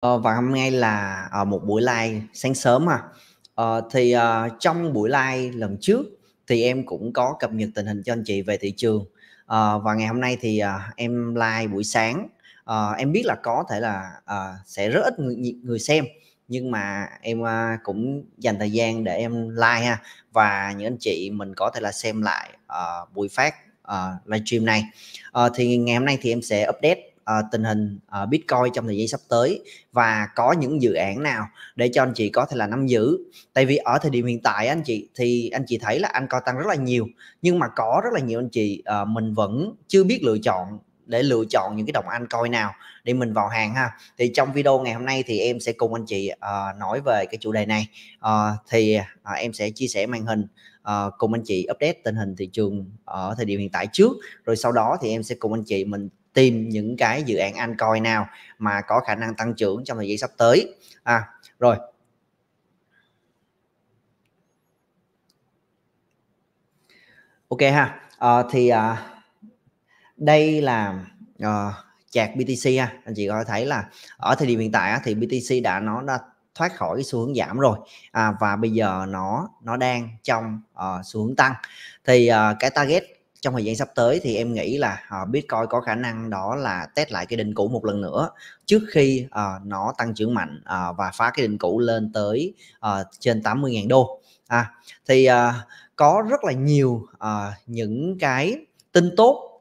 Ờ, và hôm nay là ở ờ, một buổi live sáng sớm à. Ờ, thì uh, trong buổi live lần trước thì em cũng có cập nhật tình hình cho anh chị về thị trường. Ờ, và ngày hôm nay thì uh, em live buổi sáng. Ờ, em biết là có thể là uh, sẽ rất ít người, người xem nhưng mà em uh, cũng dành thời gian để em live ha và những anh chị mình có thể là xem lại uh, buổi phát uh, livestream này. Uh, thì ngày hôm nay thì em sẽ update uh, tình hình uh, Bitcoin trong thời gian sắp tới và có những dự án nào để cho anh chị có thể là nắm giữ tại vì ở thời điểm hiện tại anh chị thì anh chị thấy là anh coi tăng rất là nhiều nhưng mà có rất là nhiều anh chị uh, mình vẫn chưa biết lựa chọn để lựa chọn những cái đồng anh coi nào để mình vào hàng ha thì trong video ngày hôm nay thì em sẽ cùng anh chị uh, nói về cái chủ đề này uh, thì uh, em sẽ chia sẻ màn hình uh, cùng anh chị update tình hình thị trường ở thời điểm hiện tại trước rồi sau đó thì em sẽ cùng anh chị mình tìm những cái dự án an coi nào mà có khả năng tăng trưởng trong thời gian sắp tới à rồi ok ha à, thì à, đây là à, chạc BTC ha anh chị có thấy là ở thời điểm hiện tại thì BTC đã nó đã thoát khỏi xu hướng giảm rồi à, và bây giờ nó nó đang trong uh, xu hướng tăng thì uh, cái target trong thời gian sắp tới thì em nghĩ là uh, Bitcoin có khả năng đó là test lại cái đỉnh cũ một lần nữa trước khi uh, nó tăng trưởng mạnh uh, và phá cái đỉnh cũ lên tới uh, trên 80.000 đô. À, thì uh, có rất là nhiều uh, những cái tin tốt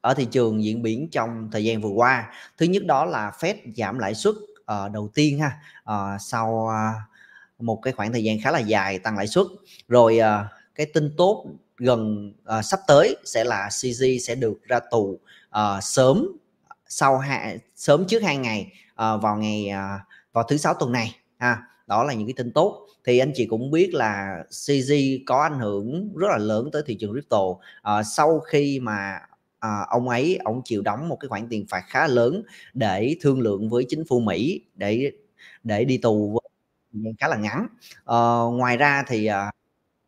ở thị trường diễn biến trong thời gian vừa qua. Thứ nhất đó là Fed giảm lãi suất uh, đầu tiên ha uh, sau uh, một cái khoảng thời gian khá là dài tăng lãi suất. Rồi uh, cái tin tốt gần à, sắp tới sẽ là CG sẽ được ra tù à, sớm sau hạ sớm trước hai ngày à, vào ngày à, vào thứ sáu tuần này ha đó là những cái tin tốt thì anh chị cũng biết là CG có ảnh hưởng rất là lớn tới thị trường crypto à, sau khi mà à, ông ấy ông chịu đóng một cái khoản tiền phạt khá lớn để thương lượng với chính phủ Mỹ để để đi tù khá là ngắn à, ngoài ra thì à,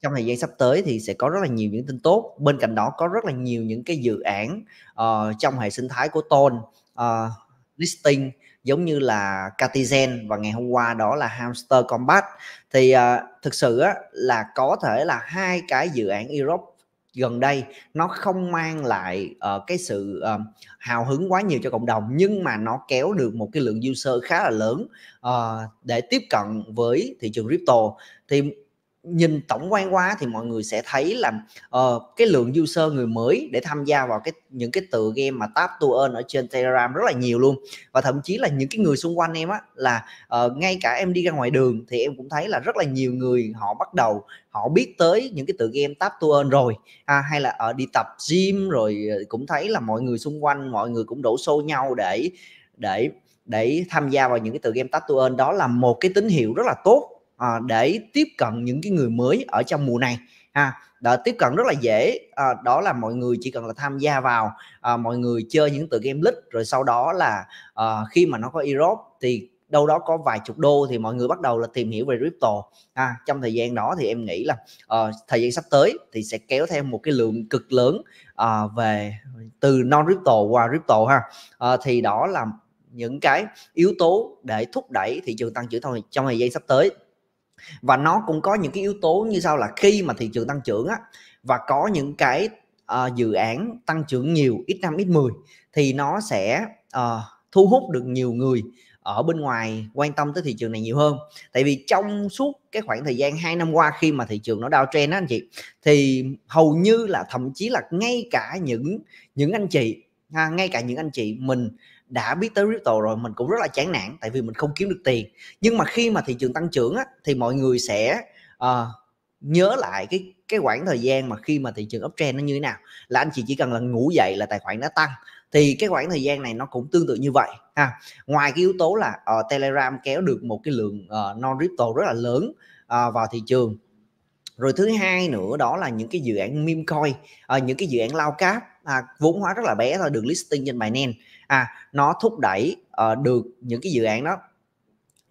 trong thời gian sắp tới thì sẽ có rất là nhiều những tin tốt bên cạnh đó có rất là nhiều những cái dự án uh, trong hệ sinh thái của tôn uh, ờ, listing giống như là Catizen và ngày hôm qua đó là Hamster Combat thì uh, thực sự á, là có thể là hai cái dự án Europe gần đây nó không mang lại uh, cái sự uh, hào hứng quá nhiều cho cộng đồng nhưng mà nó kéo được một cái lượng user khá là lớn uh, để tiếp cận với thị trường crypto thì nhìn tổng quan quá thì mọi người sẽ thấy là uh, cái lượng user người mới để tham gia vào cái những cái tựa game mà Tap to earn ở trên Telegram rất là nhiều luôn và thậm chí là những cái người xung quanh em á là uh, ngay cả em đi ra ngoài đường thì em cũng thấy là rất là nhiều người họ bắt đầu họ biết tới những cái tựa game Tap to earn rồi à, hay là ở uh, đi tập gym rồi ờ, cũng thấy là mọi người xung quanh mọi người cũng đổ xô nhau để để để tham gia vào những cái tựa game Tap to earn đó là một cái tín hiệu rất là tốt à, để tiếp cận những cái người mới ở trong mùa này ha đó, tiếp cận rất là dễ à, đó là mọi người chỉ cần là tham gia vào à, mọi người chơi những tựa game league rồi sau đó là à, khi mà nó có Europe thì đâu đó có vài chục đô thì mọi người bắt đầu là tìm hiểu về crypto à, trong thời gian đó thì em nghĩ là uh, thời gian sắp tới thì sẽ kéo theo một cái lượng cực lớn uh, về từ non crypto qua crypto ha uh, thì đó là những cái yếu tố để thúc đẩy thị trường tăng trưởng trong thời gian sắp tới và nó cũng có những cái yếu tố như sau là khi mà thị trường tăng trưởng á và có những cái uh, dự án tăng trưởng nhiều ít năm ít 10 thì nó sẽ uh, thu hút được nhiều người ở bên ngoài quan tâm tới thị trường này nhiều hơn tại vì trong suốt cái khoảng thời gian 2 năm qua khi mà thị trường nó downtrend á anh chị thì hầu như là thậm chí là ngay cả những những anh chị à, ngay cả những anh chị mình đã biết tới crypto rồi mình cũng rất là chán nản tại vì mình không kiếm được tiền nhưng mà khi mà thị trường tăng trưởng á, thì mọi người sẽ uh, nhớ lại cái cái khoảng thời gian mà khi mà thị trường uptrend nó như thế nào là anh chị chỉ cần là ngủ dậy là tài khoản đã tăng thì cái khoảng thời gian này nó cũng tương tự như vậy ha ngoài cái yếu tố là uh, telegram kéo được một cái lượng uh, ờ, non crypto rất là lớn uh, vào thị trường rồi thứ hai nữa đó là những cái dự án meme coin uh, những cái dự án lao cáp à, vốn hóa rất là bé thôi được listing trên Binance à nó thúc đẩy uh, được những cái dự án đó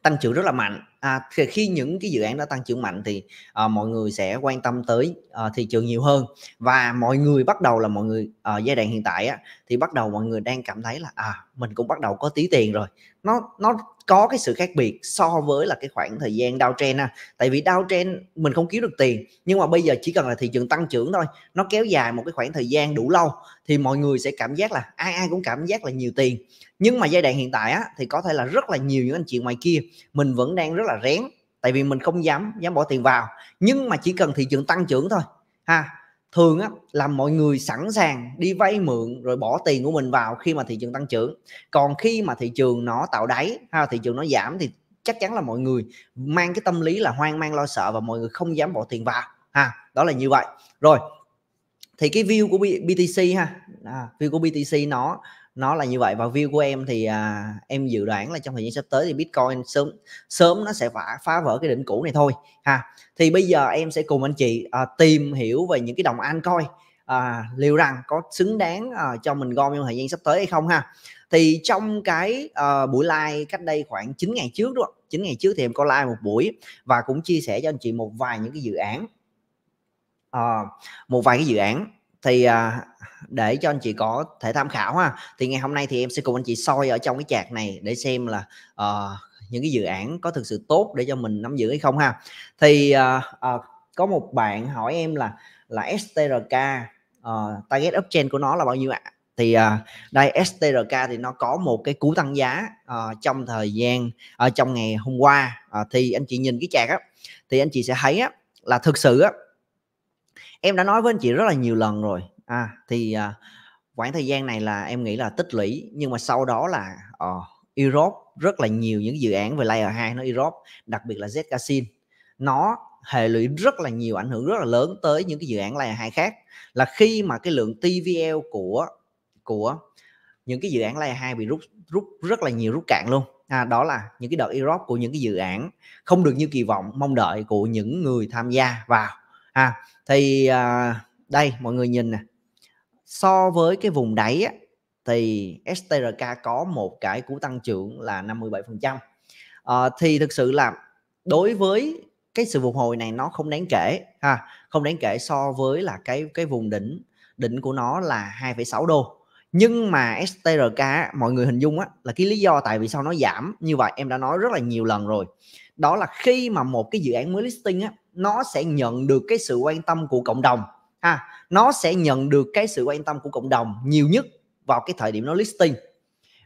tăng trưởng rất là mạnh à, khi những cái dự án đã tăng trưởng mạnh thì à, mọi người sẽ quan tâm tới à, thị trường nhiều hơn và mọi người bắt đầu là mọi người ở à, giai đoạn hiện tại á, thì bắt đầu mọi người đang cảm thấy là à mình cũng bắt đầu có tí tiền rồi nó nó có cái sự khác biệt so với là cái khoảng thời gian đau downtrend à. tại vì đau downtrend mình không kiếm được tiền nhưng mà bây giờ chỉ cần là thị trường tăng trưởng thôi nó kéo dài một cái khoảng thời gian đủ lâu thì mọi người sẽ cảm giác là ai ai cũng cảm giác là nhiều tiền nhưng mà giai đoạn hiện tại á, thì có thể là rất là nhiều những anh chị ngoài kia mình vẫn đang rất là rén tại vì mình không dám dám bỏ tiền vào nhưng mà chỉ cần thị trường tăng trưởng thôi ha thường á làm mọi người sẵn sàng đi vay mượn rồi bỏ tiền của mình vào khi mà thị trường tăng trưởng còn khi mà thị trường nó tạo đáy ha thị trường nó giảm thì chắc chắn là mọi người mang cái tâm lý là hoang mang lo sợ và mọi người không dám bỏ tiền vào ha đó là như vậy rồi thì cái view của BTC ha à, view của BTC nó nó là như vậy và view của em thì à, em dự đoán là trong thời gian sắp tới thì Bitcoin sớm sớm nó sẽ phá phá vỡ cái đỉnh cũ này thôi ha thì bây giờ em sẽ cùng anh chị à, tìm hiểu về những cái đồng an coi à, liệu rằng có xứng đáng à, cho mình gom trong thời gian sắp tới hay không ha thì trong cái uh, buổi like cách đây khoảng 9 ngày trước đúng không? 9 ngày trước thì em có like một buổi và cũng chia sẻ cho anh chị một vài những cái dự án uh, một vài cái dự án thì à, để cho anh chị có thể tham khảo ha thì ngày hôm nay thì em sẽ cùng anh chị soi ở trong cái chạc này để xem là uh, những cái dự án có thực sự tốt để cho mình nắm giữ hay không ha thì uh, uh, có một bạn hỏi em là là STRK uh, ờ, target uptrend của nó là bao nhiêu ạ thì uh, đây STRK thì nó có một cái cú tăng giá uh, trong thời gian ở uh, trong ngày hôm qua uh, thì anh chị nhìn cái chạc á thì anh chị sẽ thấy á là thực sự á em đã nói với anh chị rất là nhiều lần rồi à thì à, khoảng thời gian này là em nghĩ là tích lũy nhưng mà sau đó là uh, Europe rất là nhiều những dự án về layer 2 nó Europe đặc biệt là Zcasin nó hệ lụy rất là nhiều ảnh hưởng rất là lớn tới những cái dự án layer 2 khác là khi mà cái lượng TVL của của những cái dự án layer 2 bị rút rút rất là nhiều rút cạn luôn à, đó là những cái đợt Europe của những cái dự án không được như kỳ vọng mong đợi của những người tham gia vào à, thì à, đây mọi người nhìn nè so với cái vùng đáy á, thì STRK có một cái cú tăng trưởng là 57% trăm ờ, thì thực sự là đối với cái sự phục hồi này nó không đáng kể ha không đáng kể so với là cái cái vùng đỉnh đỉnh của nó là 2,6 đô nhưng mà STRK mọi người hình dung á, là cái lý do tại vì sao nó giảm như vậy em đã nói rất là nhiều lần rồi đó là khi mà một cái dự án mới listing á, nó sẽ nhận được cái sự quan tâm của cộng đồng ha nó sẽ nhận được cái sự quan tâm của cộng đồng nhiều nhất vào cái thời điểm nó listing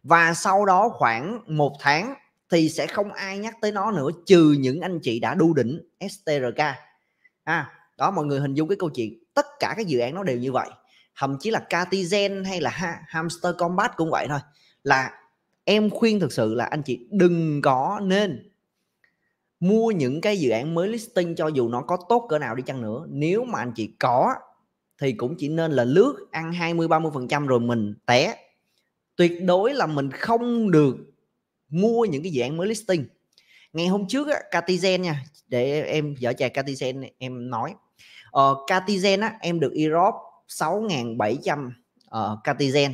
và sau đó khoảng một tháng thì sẽ không ai nhắc tới nó nữa trừ những anh chị đã đu đỉnh STRK ha đó mọi người hình dung cái câu chuyện tất cả các dự án nó đều như vậy thậm chí là Cartizen hay là ha, Hamster Combat cũng vậy thôi là em khuyên thực sự là anh chị đừng có nên mua những cái dự án mới listing cho dù nó có tốt cỡ nào đi chăng nữa nếu mà anh chị có thì cũng chỉ nên là lướt ăn 20 30 phần trăm rồi mình té tuyệt đối là mình không được mua những cái dự án mới listing ngày hôm trước á, Catizen nha để em dở chài Catizen em nói ờ, Catizen á, em được Europe 6.700 uh, Catizen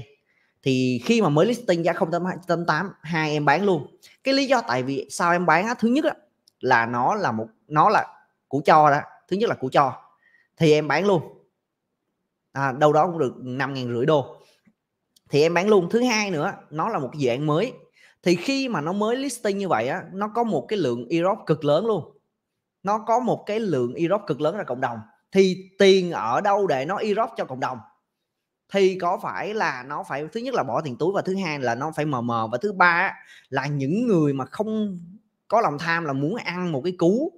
thì khi mà mới listing giá 0.88 hai em bán luôn cái lý do tại vì sao em bán á, thứ nhất á, là nó là một nó là củ cho đó thứ nhất là củ cho thì em bán luôn à, đâu đó cũng được năm ngàn rưỡi đô thì em bán luôn thứ hai nữa nó là một dự án mới thì khi mà nó mới listing như vậy á nó có một cái lượng Europe cực lớn luôn nó có một cái lượng Europe cực lớn ra cộng đồng thì tiền ở đâu để nó Europe cho cộng đồng thì có phải là nó phải thứ nhất là bỏ tiền túi và thứ hai là nó phải mờ mờ và thứ ba là những người mà không có lòng tham là muốn ăn một cái cú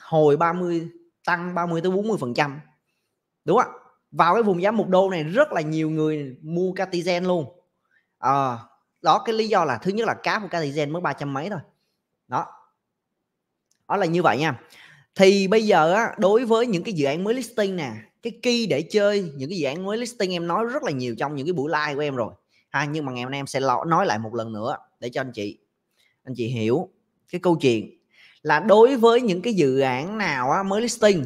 hồi 30 tăng 30 tới 40 phần trăm đúng không vào cái vùng giá một đô này rất là nhiều người mua catizen luôn à, đó cái lý do là thứ nhất là cá của catizen mới ba trăm mấy thôi đó đó là như vậy nha thì bây giờ á, đối với những cái dự án mới listing nè cái key để chơi những cái dự án mới listing em nói rất là nhiều trong những cái buổi live của em rồi ha nhưng mà ngày hôm nay em sẽ nói lại một lần nữa để cho anh chị anh chị hiểu cái câu chuyện là đối với những cái dự án nào á, mới listing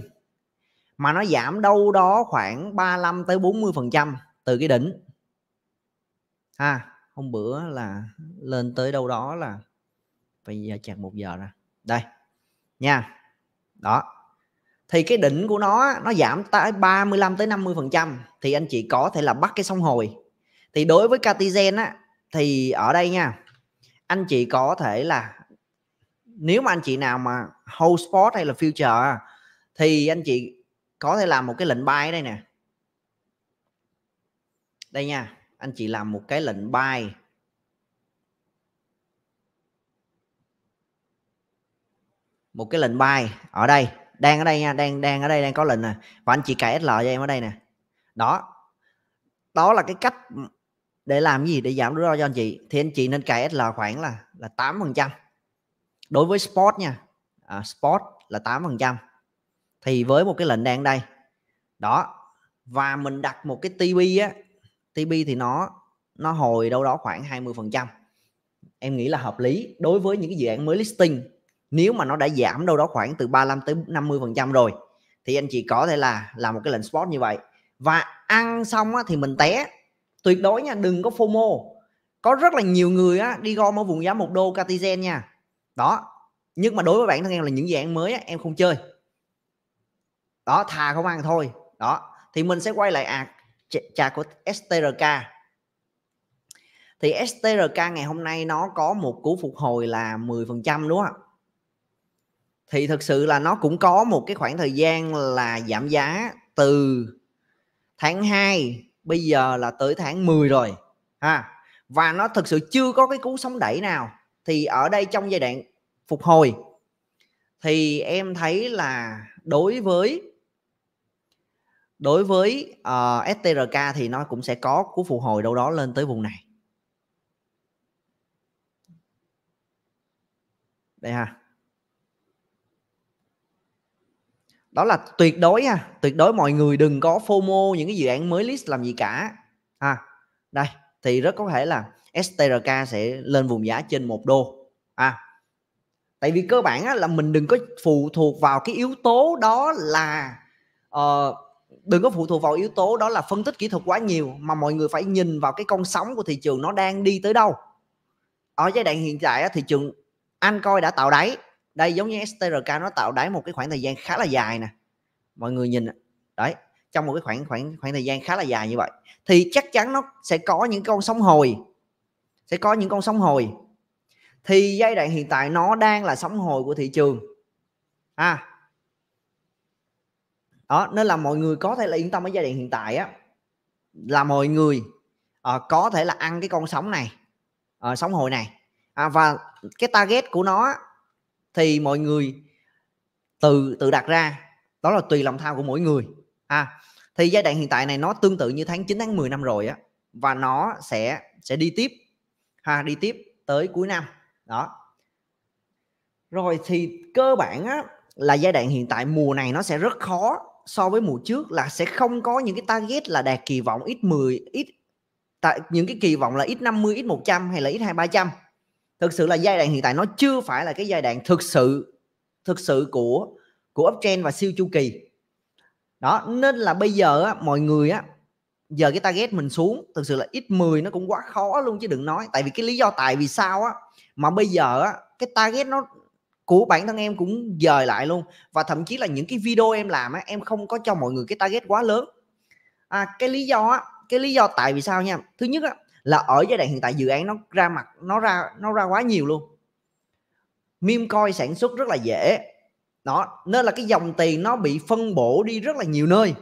mà nó giảm đâu đó khoảng 35 tới 40 phần trăm từ cái đỉnh à, hôm bữa là lên tới đâu đó là bây giờ chạc một giờ rồi đây nha đó thì cái đỉnh của nó nó giảm tới 35 tới 50 phần trăm thì anh chị có thể là bắt cái sóng hồi thì đối với Catizen á thì ở đây nha anh chị có thể là nếu mà anh chị nào mà hold spot hay là future thì anh chị có thể làm một cái lệnh buy đây nè đây nha anh chị làm một cái lệnh buy một cái lệnh buy ở đây đang ở đây nha đang đang ở đây đang có lệnh nè và anh chị cài SL cho em ở đây nè đó đó là cái cách để làm gì để giảm rủi ro cho anh chị thì anh chị nên cài SL khoảng là là 8% đối với spot nha à, spot là 8% thì với một cái lệnh đang đây đó và mình đặt một cái TB á TB thì nó nó hồi đâu đó khoảng 20% em nghĩ là hợp lý đối với những cái dự án mới listing nếu mà nó đã giảm đâu đó khoảng từ 35 tới 50% rồi thì anh chị có thể là làm một cái lệnh spot như vậy và ăn xong á, thì mình té tuyệt đối nha đừng có FOMO có rất là nhiều người á đi gom ở vùng giá một đô Catizen nha đó nhưng mà đối với bản thân em là những dạng mới á, em không chơi đó thà không ăn thôi đó thì mình sẽ quay lại à trà của STRK thì STRK ngày hôm nay nó có một cú phục hồi là 10% đúng không ạ thì thực sự là nó cũng có một cái khoảng thời gian là giảm giá từ tháng 2 bây giờ là tới tháng 10 rồi ha và nó thực sự chưa có cái cú sóng đẩy nào thì ở đây trong giai đoạn phục hồi thì em thấy là đối với đối với uh, ờ, STRK thì nó cũng sẽ có cú phục hồi đâu đó lên tới vùng này đây ha đó là tuyệt đối ha tuyệt đối mọi người đừng có fomo những cái dự án mới list làm gì cả ha à, đây thì rất có thể là strk sẽ lên vùng giá trên một đô ha, à, tại vì cơ bản á, là mình đừng có phụ thuộc vào cái yếu tố đó là uh, đừng có phụ thuộc vào yếu tố đó là phân tích kỹ thuật quá nhiều mà mọi người phải nhìn vào cái con sóng của thị trường nó đang đi tới đâu ở giai đoạn hiện tại á, thị trường anh coi đã tạo đáy đây giống như STRK nó tạo đáy một cái khoảng thời gian khá là dài nè mọi người nhìn đấy trong một cái khoảng khoảng khoảng thời gian khá là dài như vậy thì chắc chắn nó sẽ có những con sóng hồi sẽ có những con sóng hồi thì giai đoạn hiện tại nó đang là sóng hồi của thị trường à đó nên là mọi người có thể là yên tâm ở giai đoạn hiện tại á là mọi người à, có thể là ăn cái con sóng này à, sóng hồi này à, và cái target của nó thì mọi người tự tự đặt ra đó là tùy lòng tham của mỗi người à thì giai đoạn hiện tại này nó tương tự như tháng 9 tháng 10 năm rồi á và nó sẽ sẽ đi tiếp ha đi tiếp tới cuối năm đó rồi thì cơ bản á là giai đoạn hiện tại mùa này nó sẽ rất khó so với mùa trước là sẽ không có những cái target là đạt kỳ vọng ít 10 ít tại những cái kỳ vọng là ít 50 ít 100 hay là ít 2 300 thực sự là giai đoạn hiện tại nó chưa phải là cái giai đoạn thực sự thực sự của của uptrend và siêu chu kỳ đó nên là bây giờ á, mọi người á giờ cái target mình xuống thực sự là ít 10 nó cũng quá khó luôn chứ đừng nói tại vì cái lý do tại vì sao á mà bây giờ á cái target nó của bản thân em cũng dời lại luôn và thậm chí là những cái video em làm á em không có cho mọi người cái target quá lớn à, cái lý do á cái lý do tại vì sao nha thứ nhất á là ở giai đoạn hiện tại dự án nó ra mặt nó ra nó ra quá nhiều luôn meme coin sản xuất rất là dễ đó nên là cái dòng tiền nó bị phân bổ đi rất là nhiều nơi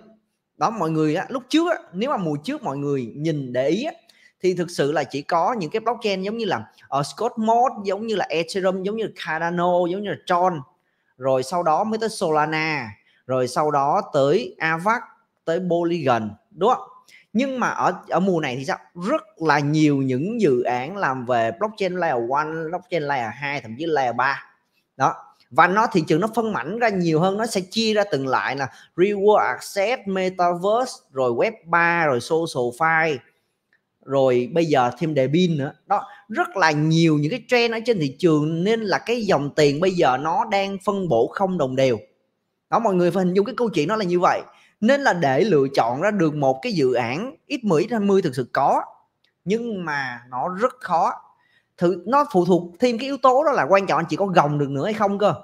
đó mọi người á, lúc trước á, nếu mà mùa trước mọi người nhìn để ý á, thì thực sự là chỉ có những cái blockchain giống như là uh, Scott Mod giống như là Ethereum giống như là Cardano giống như là Tron rồi sau đó mới tới Solana rồi sau đó tới Avax tới Polygon đúng không nhưng mà ở ở mùa này thì sao rất là nhiều những dự án làm về blockchain layer one blockchain layer 2 thậm chí layer 3 đó và nó thị trường nó phân mảnh ra nhiều hơn nó sẽ chia ra từng loại là reward access metaverse rồi web 3 rồi social file rồi bây giờ thêm đề pin nữa đó rất là nhiều những cái trend ở trên thị trường nên là cái dòng tiền bây giờ nó đang phân bổ không đồng đều đó mọi người phải hình dung cái câu chuyện nó là như vậy nên là để lựa chọn ra được một cái dự án ít 10 ít 20 thực sự có nhưng mà nó rất khó thử nó phụ thuộc thêm cái yếu tố đó là quan trọng anh chỉ có gồng được nữa hay không cơ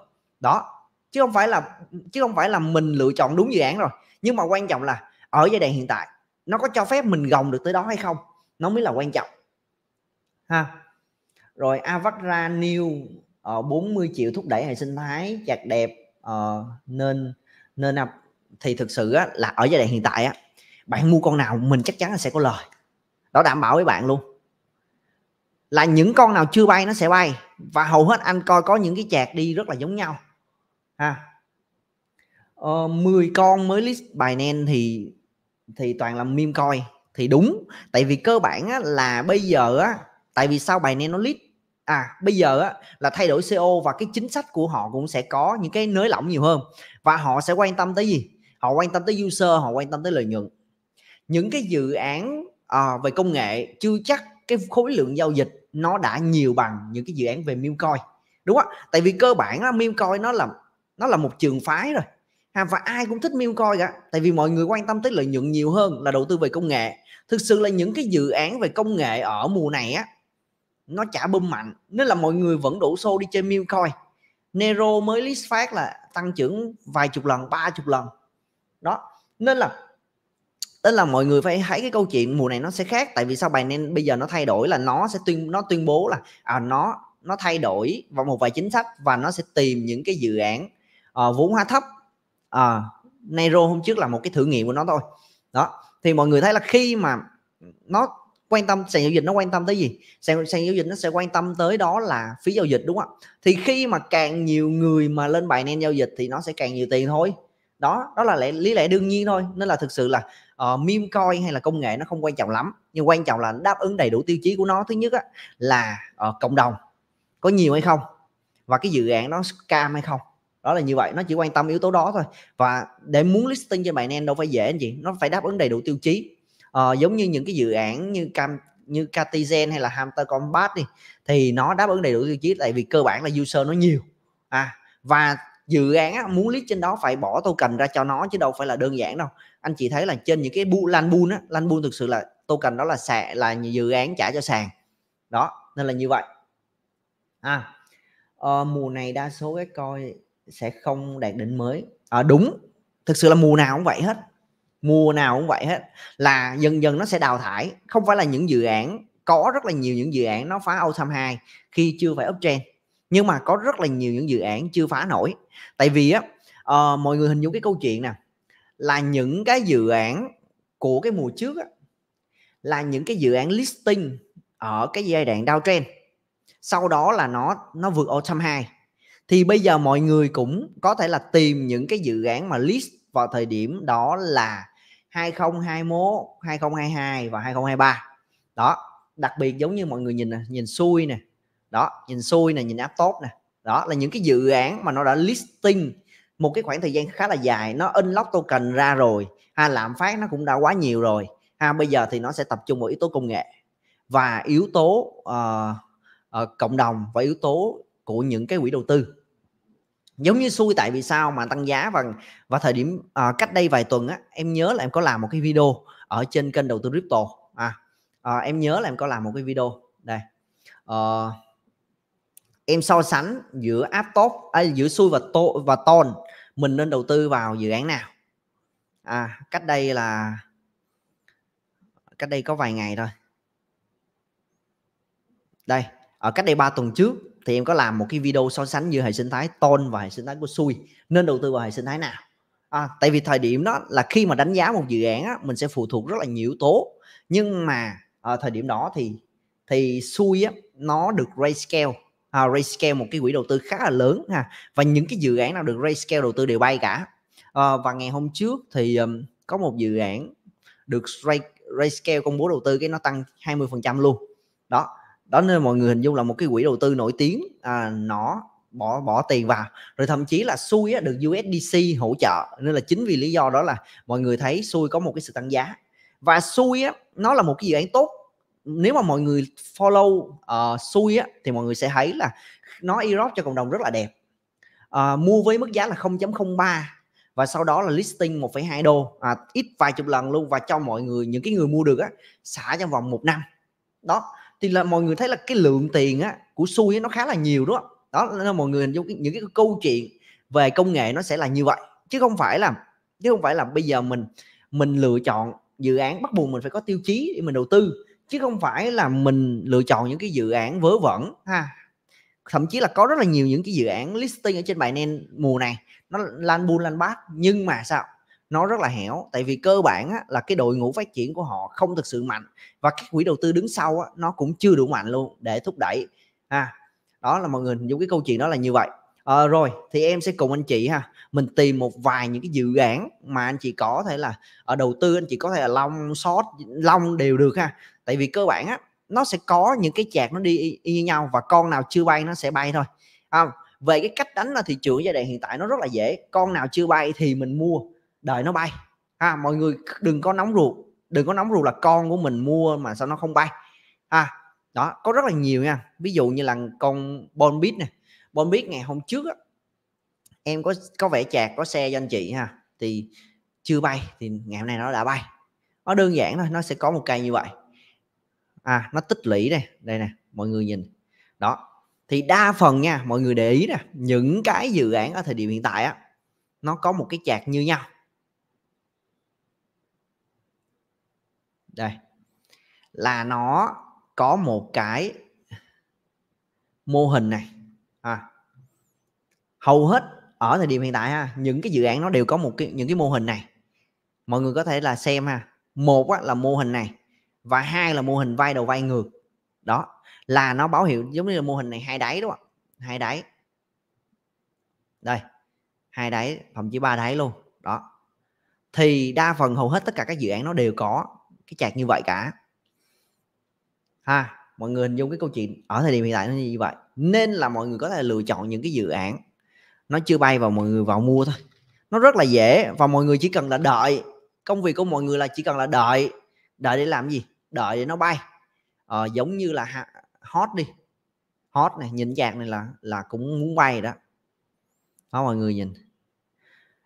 đó chứ không phải là chứ không phải là mình lựa chọn đúng dự án rồi nhưng mà quan trọng là ở giai đoạn hiện tại nó có cho phép mình gồng được tới đó hay không nó mới là quan trọng ha rồi Avatra New uh, ờ, 40 triệu thúc đẩy hệ sinh thái chặt đẹp uh, nên nên thì thực sự á, là ở giai đoạn hiện tại á, bạn mua con nào mình chắc chắn là sẽ có lời đó đảm bảo với bạn luôn là những con nào chưa bay nó sẽ bay và hầu hết anh coi có những cái chạc đi rất là giống nhau ha ờ, 10 con mới list bài nen thì thì toàn là meme coi thì đúng tại vì cơ bản á, là bây giờ á tại vì sao bài nen nó list à bây giờ á, là thay đổi CO e và cái chính sách của họ cũng sẽ có những cái nới lỏng nhiều hơn và họ sẽ quan tâm tới gì họ quan tâm tới user họ quan tâm tới lợi nhuận những cái dự án à, về công nghệ chưa chắc cái khối lượng giao dịch nó đã nhiều bằng những cái dự án về meme coin, đúng không tại vì cơ bản á, coin nó là nó là một trường phái rồi và ai cũng thích meme coin cả tại vì mọi người quan tâm tới lợi nhuận nhiều hơn là đầu tư về công nghệ thực sự là những cái dự án về công nghệ ở mùa này á nó chả bơm mạnh nên là mọi người vẫn đổ xô đi chơi meme coin. Nero mới list phát là tăng trưởng vài chục lần ba chục lần đó nên là tức là mọi người phải thấy cái câu chuyện mùa này nó sẽ khác tại vì sao bài nên bây giờ nó thay đổi là nó sẽ tuyên nó tuyên bố là à, nó nó thay đổi vào một vài chính sách và nó sẽ tìm những cái dự án uh, vốn hóa thấp uh, ờ, Nairo hôm trước là một cái thử nghiệm của nó thôi đó thì mọi người thấy là khi mà nó quan tâm sàn giao dịch nó quan tâm tới gì sàn, sàn giao dịch nó sẽ quan tâm tới đó là phí giao dịch đúng không thì khi mà càng nhiều người mà lên bài nên giao dịch thì nó sẽ càng nhiều tiền thôi đó đó là lẽ, lý lẽ đương nhiên thôi nên là thực sự là uh, meme coin hay là công nghệ nó không quan trọng lắm nhưng quan trọng là đáp ứng đầy đủ tiêu chí của nó thứ nhất á, là uh, cộng đồng có nhiều hay không và cái dự án nó cam hay không đó là như vậy nó chỉ quan tâm yếu tố đó thôi và để muốn listing cho bạn Binance đâu phải dễ anh chị nó phải đáp ứng đầy đủ tiêu chí uh, giống như những cái dự án như cam như Catizen hay là Hamster Combat đi thì nó đáp ứng đầy đủ tiêu chí tại vì cơ bản là user nó nhiều à và dự án á, muốn list trên đó phải bỏ token ra cho nó chứ đâu phải là đơn giản đâu anh chị thấy là trên những cái bu lan bu á lan bu thực sự là token đó là sàn là dự án trả cho sàn đó nên là như vậy à uh, mùa này đa số các coi sẽ không đạt đỉnh mới à, đúng thực sự là mùa nào cũng vậy hết mùa nào cũng vậy hết là dần dần nó sẽ đào thải không phải là những dự án có rất là nhiều những dự án nó phá all time high khi chưa phải uptrend nhưng mà có rất là nhiều những dự án chưa phá nổi tại vì á uh, mọi người hình dung cái câu chuyện nè là những cái dự án của cái mùa trước á, là những cái dự án listing ở cái giai đoạn downtrend sau đó là nó nó vượt all time high thì bây giờ mọi người cũng có thể là tìm những cái dự án mà list vào thời điểm đó là 2021, 2022 và 2023 đó đặc biệt giống như mọi người nhìn nhìn xuôi nè đó nhìn xui nè nhìn app tốt nè đó là những cái dự án mà nó đã listing một cái khoảng thời gian khá là dài nó unlock token ra rồi ha lạm phát nó cũng đã quá nhiều rồi ha bây giờ thì nó sẽ tập trung vào yếu tố công nghệ và yếu tố uh, uh, cộng đồng và yếu tố của những cái quỹ đầu tư giống như xui tại vì sao mà tăng giá và và thời điểm uh, cách đây vài tuần á em nhớ là em có làm một cái video ở trên kênh đầu tư crypto à uh, em nhớ là em có làm một cái video đây uh, em so sánh giữa Aptos à, giữa xui và tô và tôn mình nên đầu tư vào dự án nào à, cách đây là cách đây có vài ngày thôi đây ở cách đây 3 tuần trước thì em có làm một cái video so sánh giữa hệ sinh thái tôn và hệ sinh thái của xui nên đầu tư vào hệ sinh thái nào à, tại vì thời điểm đó là khi mà đánh giá một dự án á, mình sẽ phụ thuộc rất là nhiều yếu tố nhưng mà ở thời điểm đó thì thì xui á, nó được raise scale uh, Scale một cái quỹ đầu tư khá là lớn ha và những cái dự án nào được Scale đầu tư đều bay cả uh, và ngày hôm trước thì um, có một dự án được Ray, Scale công bố đầu tư cái nó tăng 20% luôn đó đó nên mọi người hình dung là một cái quỹ đầu tư nổi tiếng à, nó bỏ bỏ tiền vào rồi thậm chí là xui á, được USDC hỗ trợ nên là chính vì lý do đó là mọi người thấy xui có một cái sự tăng giá và xui á, nó là một cái dự án tốt nếu mà mọi người follow uh, xui á thì mọi người sẽ thấy là nó erop cho cộng đồng rất là đẹp uh, mua với mức giá là 0.03 và sau đó là listing 1,2 đô à, ít vài chục lần luôn và cho mọi người những cái người mua được á xả trong vòng một năm đó thì là mọi người thấy là cái lượng tiền á của xui nó khá là nhiều đó đó nên mọi người những cái, những cái câu chuyện về công nghệ nó sẽ là như vậy chứ không phải là chứ không phải là bây giờ mình mình lựa chọn dự án bắt buộc mình phải có tiêu chí để mình đầu tư chứ không phải là mình lựa chọn những cái dự án vớ vẩn ha à. thậm chí là có rất là nhiều những cái dự án listing ở trên bài nên mùa này nó lan buôn lan bát nhưng mà sao nó rất là hẻo tại vì cơ bản á, là cái đội ngũ phát triển của họ không thực sự mạnh và các quỹ đầu tư đứng sau á, nó cũng chưa đủ mạnh luôn để thúc đẩy ha à, đó là mọi người hình cái câu chuyện đó là như vậy à, rồi thì em sẽ cùng anh chị ha mình tìm một vài những cái dự án mà anh chị có thể là ở ờ, đầu tư anh chị có thể là long short long đều được ha tại vì cơ bản á nó sẽ có những cái chạc nó đi y, như nhau và con nào chưa bay nó sẽ bay thôi à, về cái cách đánh là thị trường giai đoạn hiện tại nó rất là dễ con nào chưa bay thì mình mua đợi nó bay à, mọi người đừng có nóng ruột đừng có nóng ruột là con của mình mua mà sao nó không bay à đó có rất là nhiều nha ví dụ như là con bon bonbit nè bonbit ngày hôm trước á, em có có vẻ chạc có xe cho anh chị ha thì chưa bay thì ngày hôm nay nó đã bay nó đơn giản thôi nó sẽ có một cây như vậy à nó tích lũy này đây nè mọi người nhìn đó thì đa phần nha mọi người để ý nè những cái dự án ở thời điểm hiện tại á nó có một cái chạc như nhau đây là nó có một cái mô hình này à, hầu hết ở thời điểm hiện tại ha những cái dự án nó đều có một cái những cái mô hình này mọi người có thể là xem ha một á, là mô hình này và hai là mô hình vai đầu vai ngược đó là nó báo hiệu giống như là mô hình này hai đáy đúng không hai đáy đây hai đáy thậm chí ba đáy luôn đó thì đa phần hầu hết tất cả các dự án nó đều có cái chạc như vậy cả ha mọi người hình dung cái câu chuyện ở thời điểm hiện tại nó như vậy nên là mọi người có thể lựa chọn những cái dự án nó chưa bay vào mọi người vào mua thôi nó rất là dễ và mọi người chỉ cần là đợi công việc của mọi người là chỉ cần là đợi đợi để làm gì đợi để nó bay ờ, giống như là hot đi hot này nhìn chạc này là là cũng muốn bay đó đó mọi người nhìn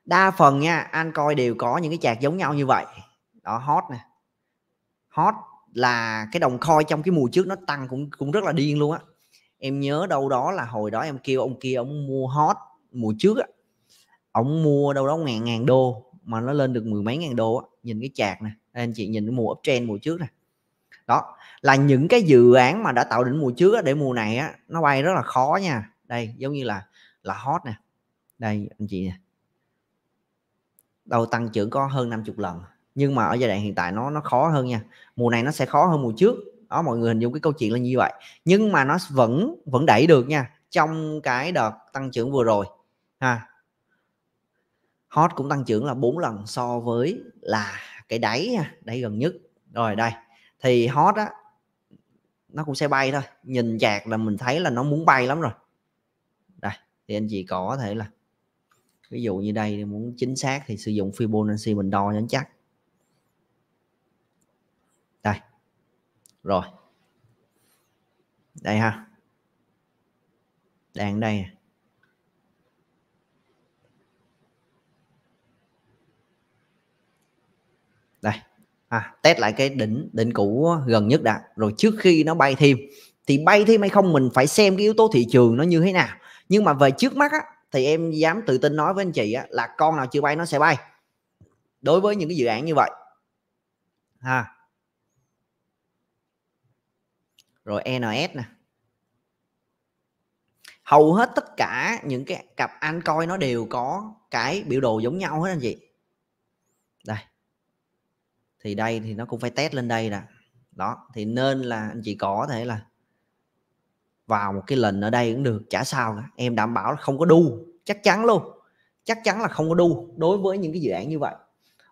đa phần nha anh coi đều có những cái chạc giống nhau như vậy đó hot nè hot là cái đồng coi trong cái mùa trước nó tăng cũng cũng rất là điên luôn á em nhớ đâu đó là hồi đó em kêu ông kia ông mua hot mùa trước á ông mua đâu đó ngàn ngàn đô mà nó lên được mười mấy ngàn đô á nhìn cái chạc nè anh chị nhìn cái mùa uptrend mùa trước nè đó là những cái dự án mà đã tạo đỉnh mùa trước để mùa này á nó bay rất là khó nha đây giống như là là hot nè đây anh chị nè đầu tăng trưởng có hơn 50 lần nhưng mà ở giai đoạn hiện tại nó nó khó hơn nha mùa này nó sẽ khó hơn mùa trước đó mọi người hình dung cái câu chuyện là như vậy nhưng mà nó vẫn vẫn đẩy được nha trong cái đợt tăng trưởng vừa rồi ha hot cũng tăng trưởng là 4 lần so với là cái đáy đáy gần nhất rồi đây thì hot á nó cũng sẽ bay thôi nhìn chạc là mình thấy là nó muốn bay lắm rồi đây thì anh chị có thể là ví dụ như đây muốn chính xác thì sử dụng Fibonacci mình đo nhấn chắc đây rồi đây ha đang đây đây à, test lại cái đỉnh đỉnh cũ gần nhất đã rồi trước khi nó bay thêm thì bay thêm hay không mình phải xem cái yếu tố thị trường nó như thế nào nhưng mà về trước mắt á, thì em dám tự tin nói với anh chị á, là con nào chưa bay nó sẽ bay đối với những cái dự án như vậy ha à. rồi NS nè hầu hết tất cả những cái cặp anh coi nó đều có cái biểu đồ giống nhau hết anh chị đây thì đây thì nó cũng phải test lên đây nè đó thì nên là anh chị có thể là vào một cái lệnh ở đây cũng được chả sao cả em đảm bảo là không có đu chắc chắn luôn chắc chắn là không có đu đối với những cái dự án như vậy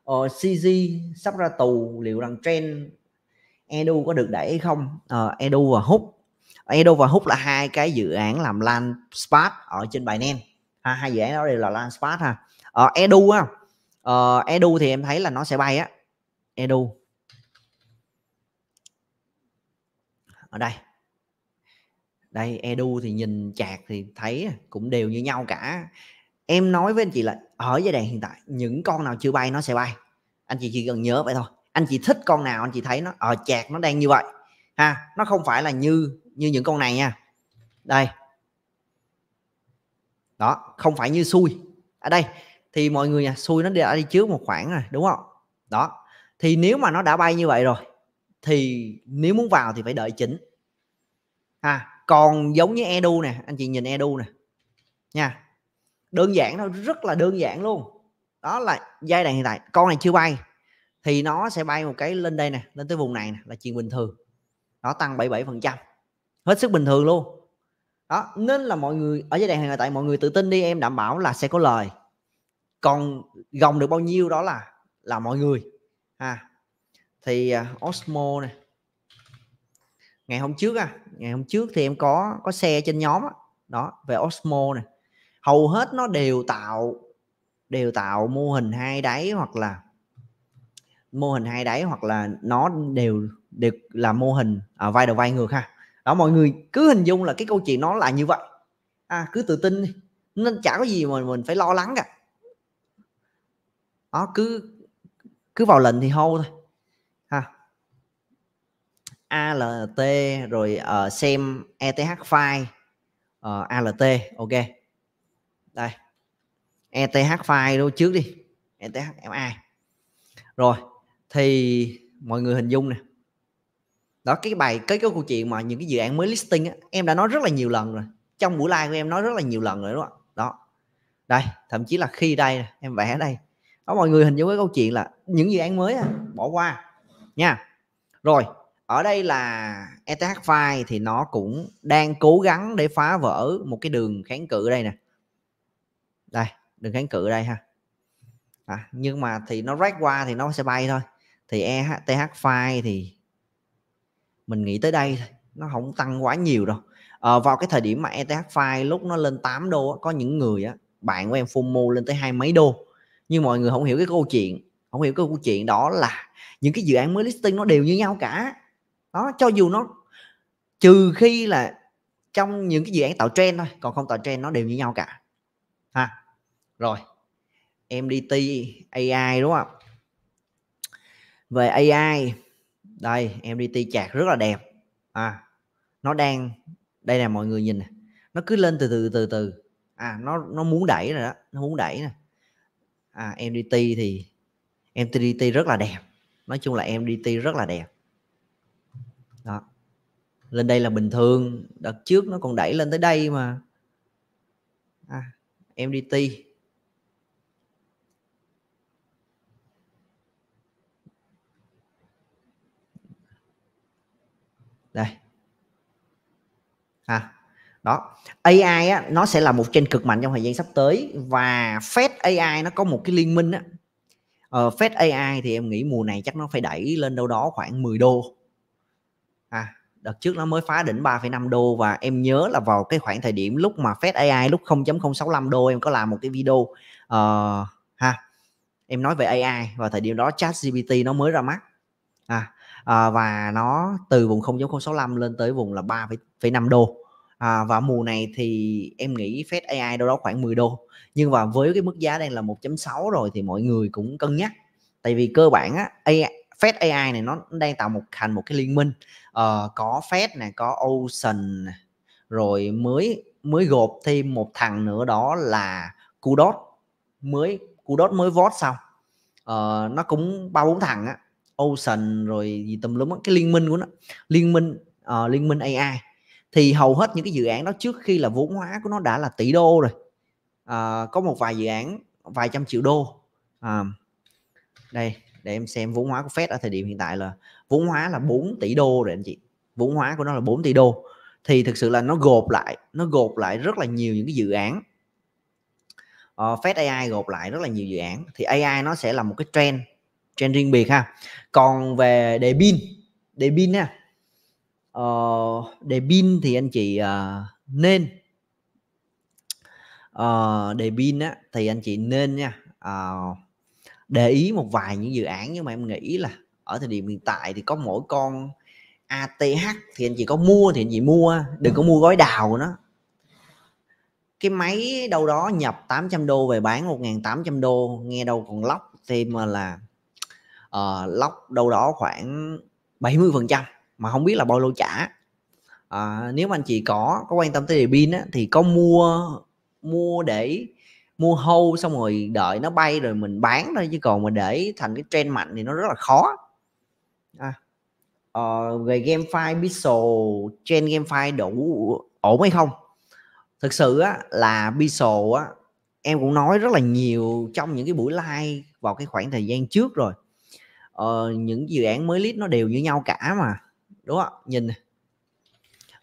ờ, CG sắp ra tù liệu rằng trend Edu có được đẩy hay không ờ, Edu và Hút Edu và Hút là hai cái dự án làm land spot ở trên Binance à, hai dự án đó đều là land spot ha ờ, Edu á ờ, Edu thì em thấy là nó sẽ bay á edu ở đây đây edu thì nhìn chạc thì thấy cũng đều như nhau cả em nói với anh chị là ở giai đoạn hiện tại những con nào chưa bay nó sẽ bay anh chị chỉ cần nhớ vậy thôi anh chị thích con nào anh chị thấy nó ở ờ, chạc nó đang như vậy ha nó không phải là như như những con này nha đây đó không phải như xui ở đây thì mọi người nha xui nó đã đi trước một khoảng rồi đúng không đó thì nếu mà nó đã bay như vậy rồi thì nếu muốn vào thì phải đợi chỉnh à còn giống như edu nè anh chị nhìn edu nè nha đơn giản nó rất là đơn giản luôn đó là giai đoạn hiện tại con này chưa bay thì nó sẽ bay một cái lên đây nè lên tới vùng này nè, là chuyện bình thường nó tăng 77 phần trăm hết sức bình thường luôn đó nên là mọi người ở giai đoạn hiện tại mọi người tự tin đi em đảm bảo là sẽ có lời còn gồng được bao nhiêu đó là là mọi người à thì uh, Osmo này ngày hôm trước à ngày hôm trước thì em có có xe trên nhóm đó, đó về Osmo này hầu hết nó đều tạo đều tạo mô hình hai đáy hoặc là mô hình hai đáy hoặc là nó đều được là mô hình à, vai đầu vai ngược ha đó mọi người cứ hình dung là cái câu chuyện nó là như vậy à, cứ tự tin nên chả có gì mà mình phải lo lắng cả đó cứ cứ vào lệnh thì hô thôi ha ALT rồi uh, xem ETH file uh, ờ, ALT ok đây ETH file đâu trước đi ETH MI rồi thì mọi người hình dung nè đó cái bài cái cái câu chuyện mà những cái dự án mới listing á, em đã nói rất là nhiều lần rồi trong buổi live của em nói rất là nhiều lần rồi đó đó đây thậm chí là khi đây em vẽ đây đó mọi người hình dung cái câu chuyện là những dự án mới bỏ qua nha rồi ở đây là ETH file thì nó cũng đang cố gắng để phá vỡ một cái đường kháng cự đây nè đây đường kháng cự đây ha à, nhưng mà thì nó rách qua thì nó sẽ bay thôi thì ETH file thì mình nghĩ tới đây nó không tăng quá nhiều đâu à, vào cái thời điểm mà ETH file lúc nó lên 8 đô có những người á bạn của em FOMO lên tới hai mấy đô nhưng mọi người không hiểu cái câu chuyện không hiểu cái câu chuyện đó là những cái dự án mới listing nó đều như nhau cả đó cho dù nó trừ khi là trong những cái dự án tạo trend thôi còn không tạo trend nó đều như nhau cả ha rồi MDT AI đúng không về AI đây MDT chạc rất là đẹp à nó đang đây là mọi người nhìn nè nó cứ lên từ từ từ từ à nó nó muốn đẩy rồi đó nó muốn đẩy nè à, MDT thì MDT rất là đẹp nói chung là MDT rất là đẹp đó lên đây là bình thường đợt trước nó còn đẩy lên tới đây mà à, MDT đây đó AI á, nó sẽ là một trên cực mạnh trong thời gian sắp tới và Fed AI nó có một cái liên minh á. Ờ, Fed AI thì em nghĩ mùa này chắc nó phải đẩy lên đâu đó khoảng 10 đô à đợt trước nó mới phá đỉnh 3,5 đô và em nhớ là vào cái khoảng thời điểm lúc mà Fed AI lúc 0.065 đô em có làm một cái video uh, ha em nói về AI và thời điểm đó chat GPT nó mới ra mắt à, à và nó từ vùng 0.065 lên tới vùng là 3,5 đô à, và mùa này thì em nghĩ Fed AI đâu đó khoảng 10 đô nhưng mà với cái mức giá đang là 1.6 rồi thì mọi người cũng cân nhắc tại vì cơ bản á AI, Fed AI này nó đang tạo một thành một cái liên minh uh, có Fed này có Ocean rồi mới mới gộp thêm một thằng nữa đó là Kudos mới Kudos mới vót xong uh, nó cũng ba bốn thằng á Ocean rồi gì tùm lum cái liên minh của nó liên minh uh, liên minh AI thì hầu hết những cái dự án đó trước khi là vốn hóa của nó đã là tỷ đô rồi à, có một vài dự án vài trăm triệu đô à, đây để em xem vốn hóa của Fed ở thời điểm hiện tại là vốn hóa là 4 tỷ đô rồi anh chị vốn hóa của nó là 4 tỷ đô thì thực sự là nó gộp lại nó gộp lại rất là nhiều những cái dự án uh, Fed AI gộp lại rất là nhiều dự án thì AI nó sẽ là một cái trend trend riêng biệt ha còn về đề pin đề pin nha uh, ờ, để pin thì anh chị uh, nên uh, ờ, để pin á thì anh chị nên nha uh, để ý một vài những dự án nhưng mà em nghĩ là ở thời điểm hiện tại thì có mỗi con ATH thì anh chị có mua thì anh chị mua đừng có mua gói đào của nó cái máy đâu đó nhập 800 đô về bán 1.800 đô nghe đâu còn lóc thêm là uh, lóc đâu đó khoảng 70 phần trăm mà không biết là bao lâu trả à, nếu mà anh chị có có quan tâm tới pin á, thì có mua mua để mua hâu xong rồi đợi nó bay rồi mình bán thôi chứ còn mà để thành cái trend mạnh thì nó rất là khó à, uh, về GameFi Pixel trend GameFi đủ ổn hay không thực sự á, là Pixel á, em cũng nói rất là nhiều trong những cái buổi live vào cái khoảng thời gian trước rồi ờ, những dự án mới list nó đều như nhau cả mà đúng không nhìn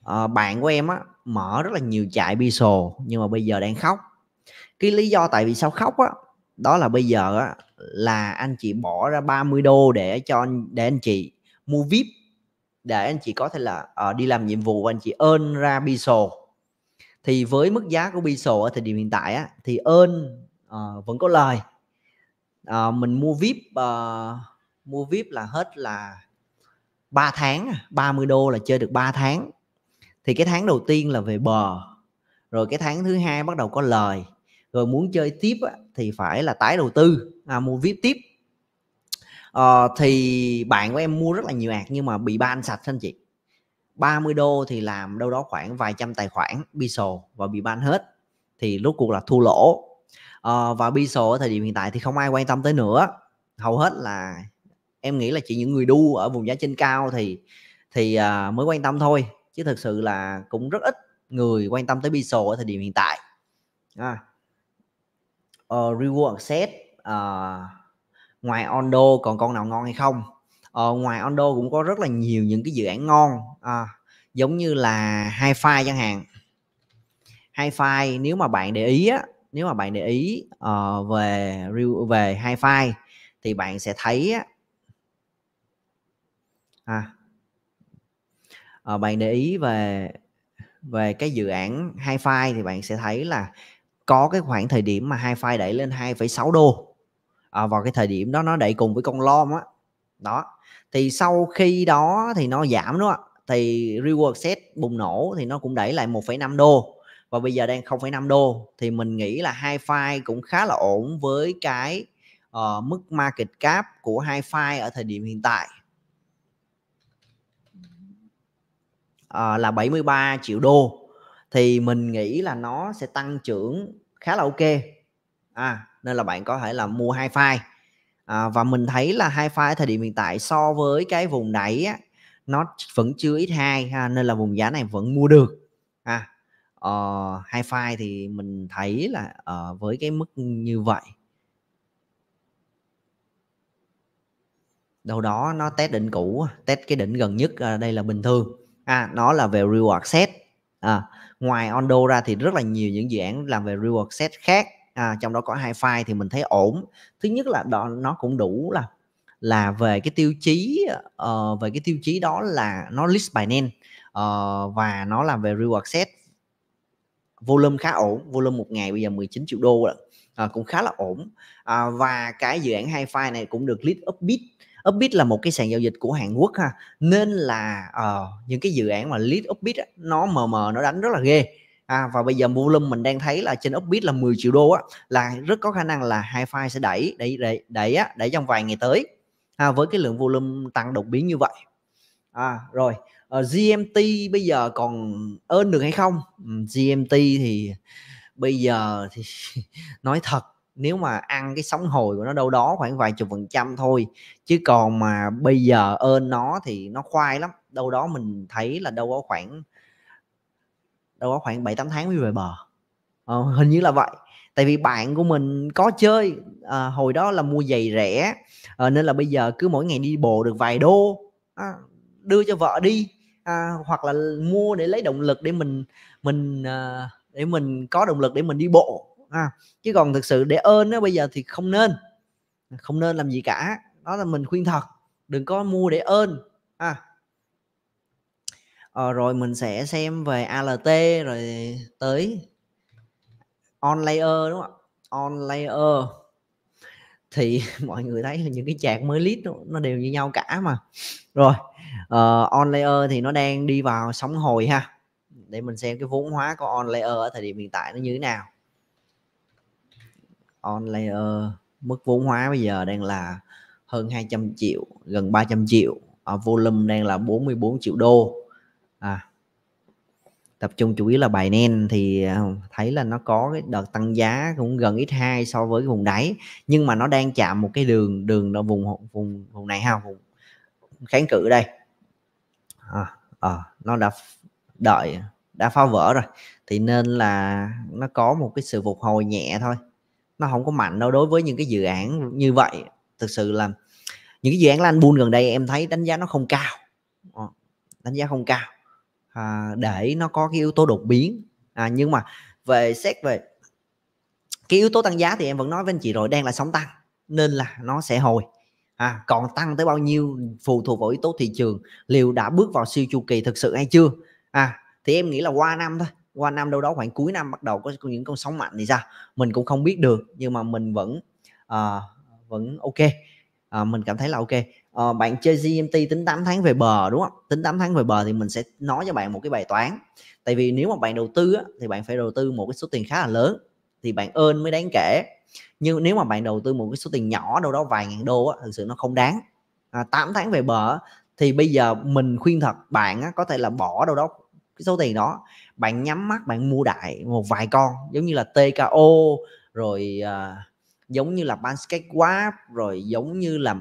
À, bạn của em á mở rất là nhiều trại pixel nhưng mà bây giờ đang khóc cái lý do tại vì sao khóc á đó là bây giờ á là anh chị bỏ ra 30 đô để cho để anh chị mua vip để anh chị có thể là uh, đi làm nhiệm vụ và anh chị ơn ra pixel thì với mức giá của pixel ở thời điểm hiện tại á thì ơn uh, ờ, vẫn có lời uh, mình mua vip uh, mua vip là hết là 3 tháng 30 à, đô là chơi được 3 tháng thì cái tháng đầu tiên là về bờ rồi cái tháng thứ hai bắt đầu có lời rồi muốn chơi tiếp thì phải là tái đầu tư à, mua vip tiếp à, thì bạn của em mua rất là nhiều hạt nhưng mà bị ban sạch anh chị 30 đô thì làm đâu đó khoảng vài trăm tài khoản Biso và bị ban hết thì lúc cuộc là thua lỗ à, và Biso ở thời điểm hiện tại thì không ai quan tâm tới nữa hầu hết là em nghĩ là chỉ những người đu ở vùng giá trên cao thì thì uh, mới quan tâm thôi chứ thực sự là cũng rất ít người quan tâm tới Biso ở thời điểm hiện tại à. uh, reward set uh, ờ, ngoài Ondo còn con nào ngon hay không uh, ngoài Ondo cũng có rất là nhiều những cái dự án ngon uh, giống như là hai file chẳng hạn hai file nếu mà bạn để ý á nếu mà bạn để ý uh, về về hai file thì bạn sẽ thấy á, ha à, bạn để ý về về cái dự án hai file thì bạn sẽ thấy là có cái khoảng thời điểm mà hai file đẩy lên 2,6 đô à, vào cái thời điểm đó nó đẩy cùng với con lom á đó thì sau khi đó thì nó giảm đúng không ạ thì reward set bùng nổ thì nó cũng đẩy lại 1,5 đô và bây giờ đang 0,5 đô thì mình nghĩ là hai file cũng khá là ổn với cái uh, mức market cap của hai file ở thời điểm hiện tại uh, là 73 triệu đô thì mình nghĩ là nó sẽ tăng trưởng khá là ok à nên là bạn có thể là mua hai file à, và mình thấy là hai file thời điểm hiện tại so với cái vùng đáy á, nó vẫn chưa ít hai ha, nên là vùng giá này vẫn mua được ha uh, hai file thì mình thấy là uh, với cái mức như vậy đâu đó nó test đỉnh cũ test cái đỉnh gần nhất uh, đây là bình thường à, nó là về reward set à, ngoài Ondo ra thì rất là nhiều những dự án làm về reward set khác à, trong đó có hai file thì mình thấy ổn thứ nhất là đó, nó cũng đủ là là về cái tiêu chí uh, về cái tiêu chí đó là nó list by name uh, và nó làm về reward set volume khá ổn volume một ngày bây giờ 19 triệu đô rồi à, cũng khá là ổn à, và cái dự án hai file này cũng được lead upbeat upbit là một cái sàn giao dịch của hàn quốc ha nên là uh, những cái dự án mà lead upbit á, nó mờ mờ nó đánh rất là ghê à, và bây giờ volume mình đang thấy là trên upbit là 10 triệu đô á là rất có khả năng là hai file sẽ đẩy đẩy đẩy đẩy, á, đẩy trong vài ngày tới à, với cái lượng volume tăng đột biến như vậy à, rồi uh, ờ, GMT bây giờ còn ơn được hay không ừ, GMT thì bây giờ thì nói thật nếu mà ăn cái sóng hồi của nó đâu đó khoảng vài chục phần trăm thôi chứ còn mà bây giờ ơn nó thì nó khoai lắm đâu đó mình thấy là đâu có khoảng đâu có khoảng bảy tám tháng mới về bờ ờ, hình như là vậy tại vì bạn của mình có chơi à, hồi đó là mua giày rẻ à, nên là bây giờ cứ mỗi ngày đi bộ được vài đô à, đưa cho vợ đi à, hoặc là mua để lấy động lực để mình mình à, để mình có động lực để mình đi bộ ha chứ còn thực sự để ơn á, bây giờ thì không nên không nên làm gì cả đó là mình khuyên thật đừng có mua để ơn ha ờ, rồi mình sẽ xem về ALT rồi tới on layer đúng không on layer thì mọi người thấy những cái chạc mới lít đó, nó đều như nhau cả mà rồi uh, ờ, on layer thì nó đang đi vào sóng hồi ha để mình xem cái vốn hóa của on layer ở thời điểm hiện tại nó như thế nào on layer mức vốn hóa bây giờ đang là hơn 200 triệu gần 300 triệu à, volume đang là 44 triệu đô à, tập trung chủ yếu là bài nen thì ờ, thấy là nó có cái đợt tăng giá cũng gần ít hai so với cái vùng đáy nhưng mà nó đang chạm một cái đường đường ở vùng vùng vùng này ha vùng kháng cự đây à, à, nó đã đợi đã phá vỡ rồi thì nên là nó có một cái sự phục hồi nhẹ thôi nó không có mạnh đâu đối với những cái dự án như vậy thực sự là những cái dự án lan buôn gần đây em thấy đánh giá nó không cao ờ, đánh giá không cao à, để nó có cái yếu tố đột biến à, nhưng mà về xét về cái yếu tố tăng giá thì em vẫn nói với anh chị rồi đang là sóng tăng nên là nó sẽ hồi à, còn tăng tới bao nhiêu phụ thuộc vào yếu tố thị trường liệu đã bước vào siêu chu kỳ thực sự hay chưa à thì em nghĩ là qua năm thôi qua năm đâu đó khoảng cuối năm bắt đầu có những con sóng mạnh thì ra mình cũng không biết được nhưng mà mình vẫn uh, vẫn ok uh, mình cảm thấy là ok uh, bạn chơi GMT tính 8 tháng về bờ đúng không tính 8 tháng về bờ thì mình sẽ nói cho bạn một cái bài toán tại vì nếu mà bạn đầu tư á, thì bạn phải đầu tư một cái số tiền khá là lớn thì bạn ơn mới đáng kể nhưng nếu mà bạn đầu tư một cái số tiền nhỏ đâu đó vài ngàn đô á, thực sự nó không đáng à, 8 tháng về bờ thì bây giờ mình khuyên thật bạn á, có thể là bỏ đâu đó cái số tiền đó bạn nhắm mắt bạn mua đại một vài con giống như là TKO rồi uh, giống như là Basket Wap rồi giống như là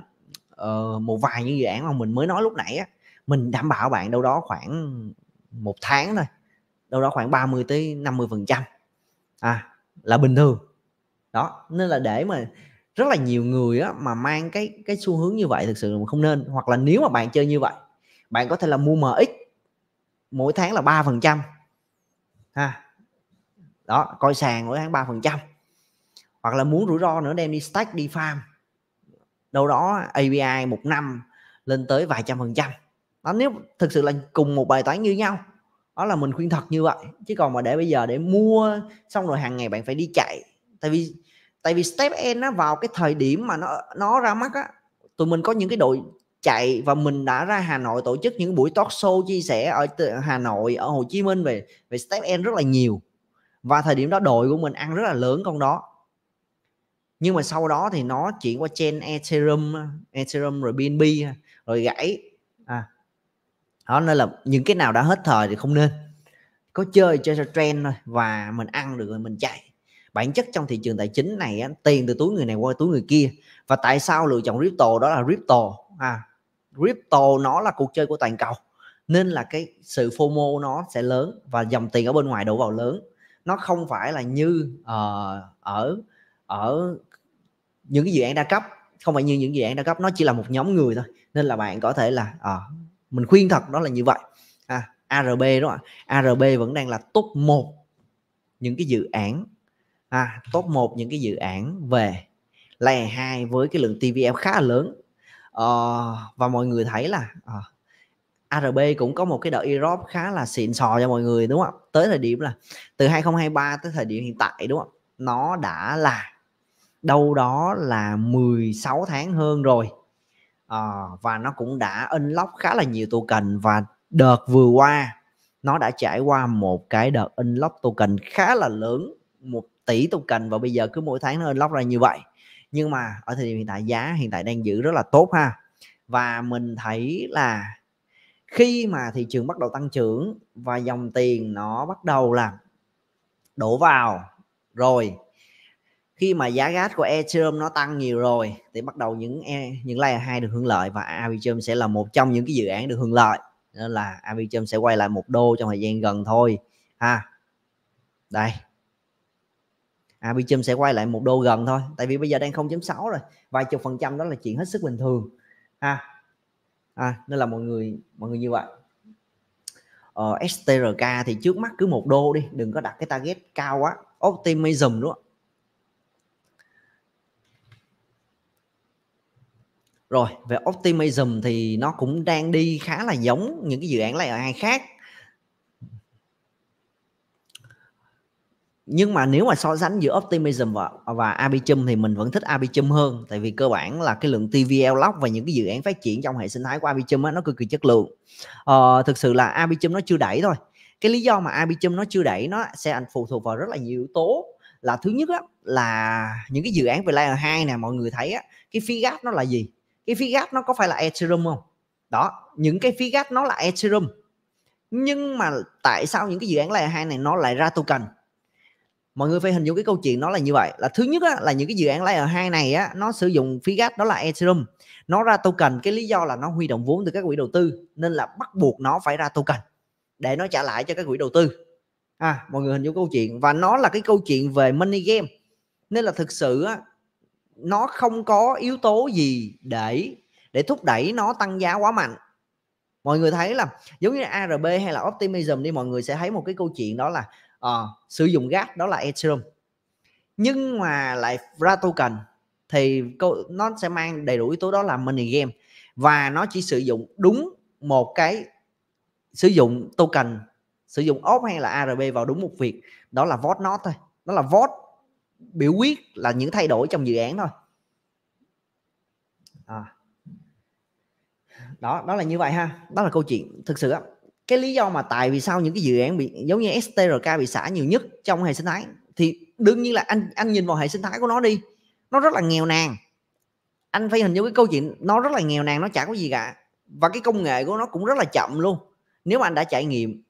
uh, một vài những dự án mà mình mới nói lúc nãy á mình đảm bảo bạn đâu đó khoảng một tháng thôi đâu đó khoảng 30 tới 50 phần trăm à là bình thường đó nên là để mà rất là nhiều người á, mà mang cái cái xu hướng như vậy thực sự là không nên hoặc là nếu mà bạn chơi như vậy bạn có thể là mua MX mỗi tháng là ba phần trăm ha đó coi sàn mỗi tháng ba phần trăm hoặc là muốn rủi ro nữa đem đi stack đi farm đâu đó API một năm lên tới vài trăm phần trăm đó nếu thực sự là cùng một bài toán như nhau đó là mình khuyên thật như vậy chứ còn mà để bây giờ để mua xong rồi hàng ngày bạn phải đi chạy tại vì tại vì step n nó vào cái thời điểm mà nó nó ra mắt á tụi mình có những cái đội chạy và mình đã ra Hà Nội tổ chức những buổi talk show chia sẻ ở Hà Nội ở Hồ Chí Minh về về step end rất là nhiều và thời điểm đó đội của mình ăn rất là lớn con đó nhưng mà sau đó thì nó chuyển qua trên Ethereum Ethereum rồi BNB rồi gãy à đó nên là những cái nào đã hết thời thì không nên có chơi chơi cho trend thôi và mình ăn được rồi mình chạy bản chất trong thị trường tài chính này tiền từ túi người này qua túi người kia và tại sao lựa chọn crypto đó là crypto à crypto nó là cuộc chơi của toàn cầu nên là cái sự FOMO nó sẽ lớn và dòng tiền ở bên ngoài đổ vào lớn nó không phải là như uh, ở ở những cái dự án đa cấp không phải như những dự án đa cấp nó chỉ là một nhóm người thôi nên là bạn có thể là à, mình khuyên thật đó là như vậy à, ARB đó ARB vẫn đang là top 1 những cái dự án à, top 1 những cái dự án về layer 2 với cái lượng TVL khá là lớn Ờ, và mọi người thấy là uh, ờ, ARB cũng có một cái đợt Europe khá là xịn sò cho mọi người đúng không ạ? Tới thời điểm là từ 2023 tới thời điểm hiện tại đúng không ạ? Nó đã là đâu đó là 16 tháng hơn rồi à, và nó cũng đã unlock khá là nhiều token và đợt vừa qua nó đã trải qua một cái đợt unlock token khá là lớn một tỷ token và bây giờ cứ mỗi tháng nó unlock ra như vậy nhưng mà ở thời điểm hiện tại giá hiện tại đang giữ rất là tốt ha và mình thấy là khi mà thị trường bắt đầu tăng trưởng và dòng tiền nó bắt đầu là đổ vào rồi khi mà giá gas của Ethereum nó tăng nhiều rồi thì bắt đầu những e những layer 2 được hưởng lợi và Arbitrum sẽ là một trong những cái dự án được hưởng lợi nên là Arbitrum sẽ quay lại một đô trong thời gian gần thôi ha đây à Bitum sẽ quay lại một đô gần thôi tại vì bây giờ đang 0.6 rồi vài chục phần trăm đó là chuyện hết sức bình thường ha à, nên là mọi người mọi người như vậy ờ, STRK thì trước mắt cứ một đô đi đừng có đặt cái target cao quá optimism đúng không rồi về optimism thì nó cũng đang đi khá là giống những cái dự án ở ai khác nhưng mà nếu mà so sánh giữa optimism và và abchum thì mình vẫn thích abchum hơn tại vì cơ bản là cái lượng tvl lock và những cái dự án phát triển trong hệ sinh thái của abchum nó cực kỳ chất lượng ờ, thực sự là abchum nó chưa đẩy thôi cái lý do mà abchum nó chưa đẩy nó sẽ phụ thuộc vào rất là nhiều yếu tố là thứ nhất á, là những cái dự án về layer 2 nè mọi người thấy á, cái phí gas nó là gì cái phí gas nó có phải là ethereum không đó những cái phí gas nó là ethereum nhưng mà tại sao những cái dự án layer 2 này nó lại ra token mọi người phải hình dung cái câu chuyện nó là như vậy là thứ nhất á, là những cái dự án layer hai này á, nó sử dụng phí gas đó là ethereum nó ra token cái lý do là nó huy động vốn từ các quỹ đầu tư nên là bắt buộc nó phải ra token để nó trả lại cho các quỹ đầu tư à, mọi người hình dung câu chuyện và nó là cái câu chuyện về money game nên là thực sự á, nó không có yếu tố gì để để thúc đẩy nó tăng giá quá mạnh mọi người thấy là giống như ARB hay là Optimism đi mọi người sẽ thấy một cái câu chuyện đó là à, sử dụng gas đó là Ethereum nhưng mà lại ra token thì nó sẽ mang đầy đủ yếu tố đó là money game và nó chỉ sử dụng đúng một cái sử dụng token sử dụng OP hay là ARB vào đúng một việc đó là vote nó thôi đó là vote biểu quyết là những thay đổi trong dự án thôi à. đó đó là như vậy ha đó là câu chuyện thực sự á cái lý do mà tại vì sao những cái dự án bị giống như STRK bị xả nhiều nhất trong hệ sinh thái thì đương nhiên là anh anh nhìn vào hệ sinh thái của nó đi nó rất là nghèo nàn anh phải hình dung cái câu chuyện nó rất là nghèo nàn nó chả có gì cả và cái công nghệ của nó cũng rất là chậm luôn nếu mà anh đã trải nghiệm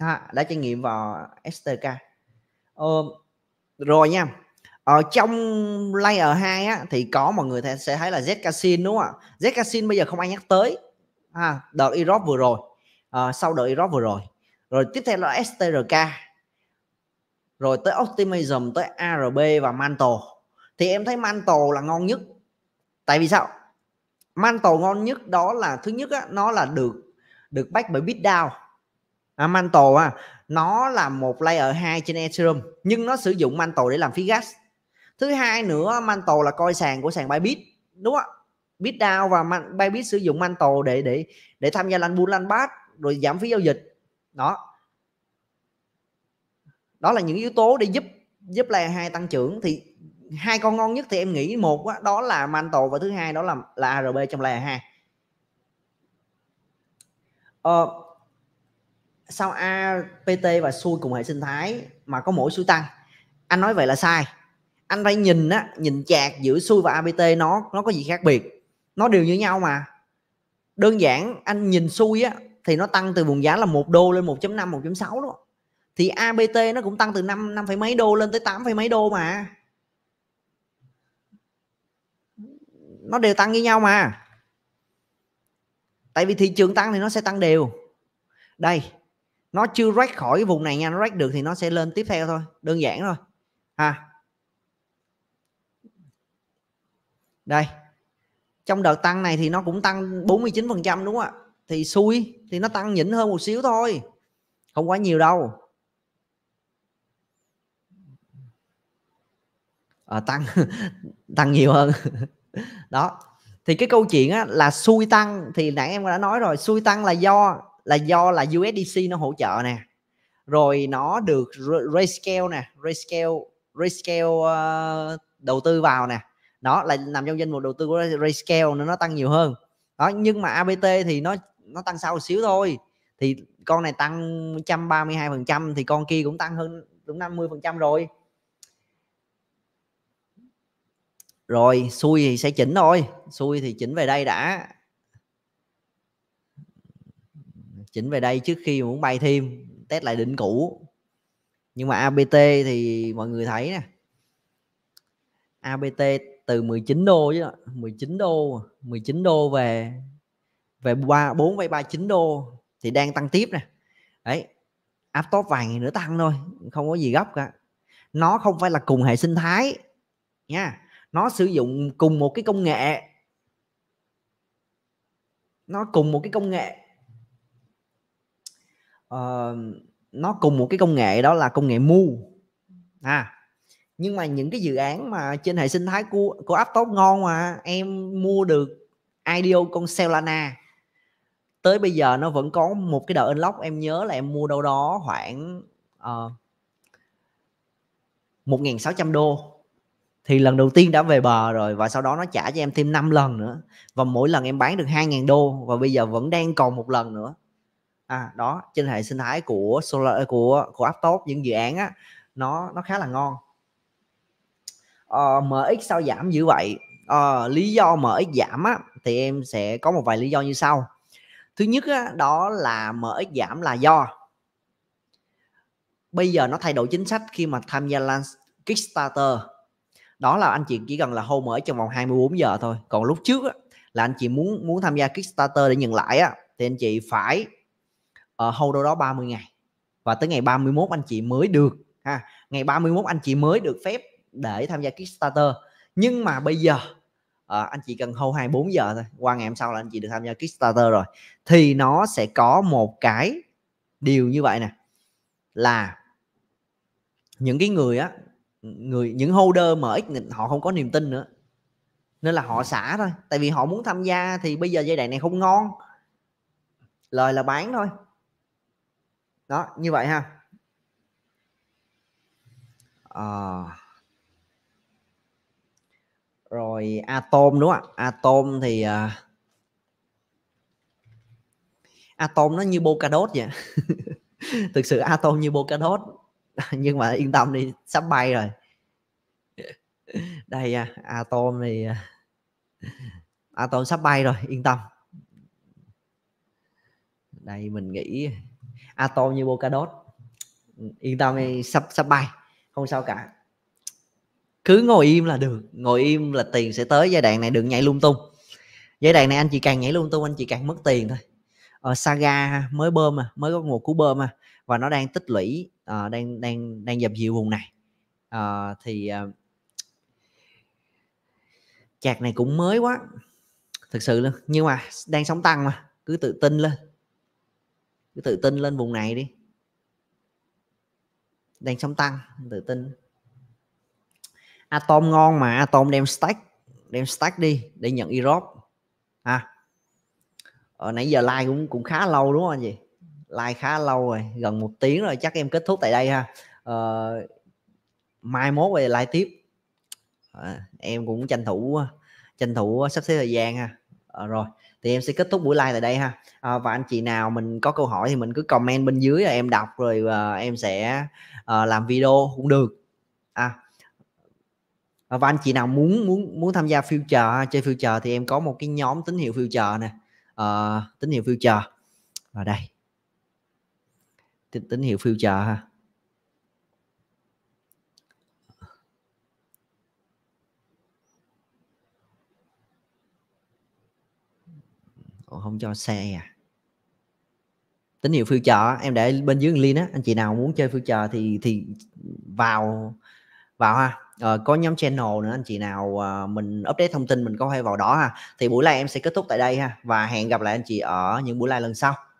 ha, đã trải nghiệm vào STK ờ, rồi nha ở ờ, trong layer 2 á, thì có mọi người sẽ thấy là Zcasin đúng không ạ Zcasin bây giờ không ai nhắc tới à, đợt Europe vừa rồi uh, sau đợi Iraq vừa rồi rồi tiếp theo là STRK rồi tới Optimism tới ARB và Mantle thì em thấy Mantle là ngon nhất tại vì sao Mantle ngon nhất đó là thứ nhất á, nó là được được back bởi Bitdown à, Mantle à, nó là một layer 2 trên Ethereum nhưng nó sử dụng Mantle để làm phí gas thứ hai nữa Mantle là coi sàn của sàn Bybit đúng không Bitdown và Bybit sử dụng Mantle để để để tham gia lan bull lan bát rồi giảm phí giao dịch đó đó là những yếu tố để giúp giúp layer hai tăng trưởng thì hai con ngon nhất thì em nghĩ một đó, đó là mantle và thứ hai đó là là arb trong layer hai ờ, sao apt và xui cùng hệ sinh thái mà có mỗi xui tăng anh nói vậy là sai anh phải nhìn á nhìn chạc giữa xui và apt nó nó có gì khác biệt nó đều như nhau mà đơn giản anh nhìn xui á thì nó tăng từ vùng giá là 1 đô lên 1.5 1.6 đúng không? Thì ABT nó cũng tăng từ 5 5 phẩy mấy đô lên tới 8 phẩy mấy đô mà. Nó đều tăng như nhau mà. Tại vì thị trường tăng thì nó sẽ tăng đều. Đây, nó chưa rách khỏi cái vùng này nha, nó rách được thì nó sẽ lên tiếp theo thôi, đơn giản thôi. Ha. Đây. Trong đợt tăng này thì nó cũng tăng 49% đúng không ạ? thì xui thì nó tăng nhỉnh hơn một xíu thôi không quá nhiều đâu à, tăng tăng nhiều hơn đó thì cái câu chuyện á, là xui tăng thì nãy em đã nói rồi xui tăng là do là do là USDC nó hỗ trợ nè rồi nó được rescale nè rescale rescale uh, ờ, đầu tư vào nè nó là nằm trong danh mục đầu tư của rescale nên nó tăng nhiều hơn đó nhưng mà ABT thì nó nó tăng sau xíu thôi thì con này tăng 132 phần trăm thì con kia cũng tăng hơn cũng 50 phần trăm rồi rồi xui thì sẽ chỉnh thôi xui thì chỉnh về đây đã chỉnh về đây trước khi muốn bay thêm test lại đỉnh cũ nhưng mà ABT thì mọi người thấy nè ABT từ 19 đô chứ 19 đô 19 đô về về ba bốn ba chín đô thì đang tăng tiếp nè đấy áp top vài ngày nữa tăng thôi không có gì gấp cả nó không phải là cùng hệ sinh thái nha nó sử dụng cùng một cái công nghệ nó cùng một cái công nghệ uh, nó cùng một cái công nghệ đó là công nghệ mu à nhưng mà những cái dự án mà trên hệ sinh thái của của Aptos ngon mà em mua được IDO con celana tới bây giờ nó vẫn có một cái đợt unlock em nhớ là em mua đâu đó khoảng ờ, uh, 1.600 đô thì lần đầu tiên đã về bờ rồi và sau đó nó trả cho em thêm 5 lần nữa và mỗi lần em bán được 2.000 đô và bây giờ vẫn đang còn một lần nữa à đó trên hệ sinh thái của solar của của Aptos những dự án á nó nó khá là ngon uh, ờ, MX sao giảm dữ vậy uh, lý do MX giảm á thì em sẽ có một vài lý do như sau thứ nhất á, đó là mở giảm là do bây giờ nó thay đổi chính sách khi mà tham gia launch Kickstarter đó là anh chị chỉ cần là hôm mở trong vòng 24 giờ thôi còn lúc trước á, là anh chị muốn muốn tham gia Kickstarter để nhận lại á, thì anh chị phải uh, hold đâu đó 30 ngày và tới ngày 31 anh chị mới được ha ngày 31 anh chị mới được phép để tham gia Kickstarter nhưng mà bây giờ à, anh chị cần hold 24 giờ thôi qua ngày hôm sau là anh chị được tham gia Kickstarter rồi thì nó sẽ có một cái điều như vậy nè là những cái người á người những holder MX họ không có niềm tin nữa nên là họ xả thôi tại vì họ muốn tham gia thì bây giờ giai đoạn này không ngon lời là bán thôi đó như vậy ha à, rồi atom đúng không ạ atom thì uh, atom nó như Polkadot vậy thực sự atom như Polkadot nhưng mà yên tâm đi sắp bay rồi đây à, atom thì à, atom sắp bay rồi yên tâm đây mình nghĩ atom như Polkadot yên tâm đi sắp sắp bay không sao cả cứ ngồi im là được ngồi im là tiền sẽ tới giai đoạn này đừng nhảy lung tung giai đoạn này anh chị càng nhảy lung tung anh chị càng mất tiền thôi ờ, saga mới bơm mà mới có một cú bơm mà và nó đang tích lũy uh, đang đang đang dập dịu vùng này uh, thì uh, chạc này cũng mới quá thực sự luôn nhưng mà đang sóng tăng mà cứ tự tin lên cứ tự tin lên vùng này đi đang sóng tăng tự tin atom ngon mà atom đem stack đem stack đi để nhận erop ha ở ờ, nãy giờ like cũng cũng khá lâu đúng không anh chị like khá lâu rồi gần một tiếng rồi chắc em kết thúc tại đây ha à, mai mốt về like tiếp à, em cũng tranh thủ tranh thủ sắp xếp thời gian ha à, rồi thì em sẽ kết thúc buổi like tại đây ha à, và anh chị nào mình có câu hỏi thì mình cứ comment bên dưới là em đọc rồi à, em sẽ à, làm video cũng được à À, và anh chị nào muốn muốn muốn tham gia future chơi future thì em có một cái nhóm tín hiệu future nè à, tín hiệu future ở đây tín, tín hiệu future ha không cho xe à tín hiệu future em để bên dưới link á anh chị nào muốn chơi future thì thì vào vào ha ờ, có nhóm channel nữa anh chị nào à, mình update thông tin mình có hay vào đó ha thì buổi live em sẽ kết thúc tại đây ha và hẹn gặp lại anh chị ở những buổi live lần sau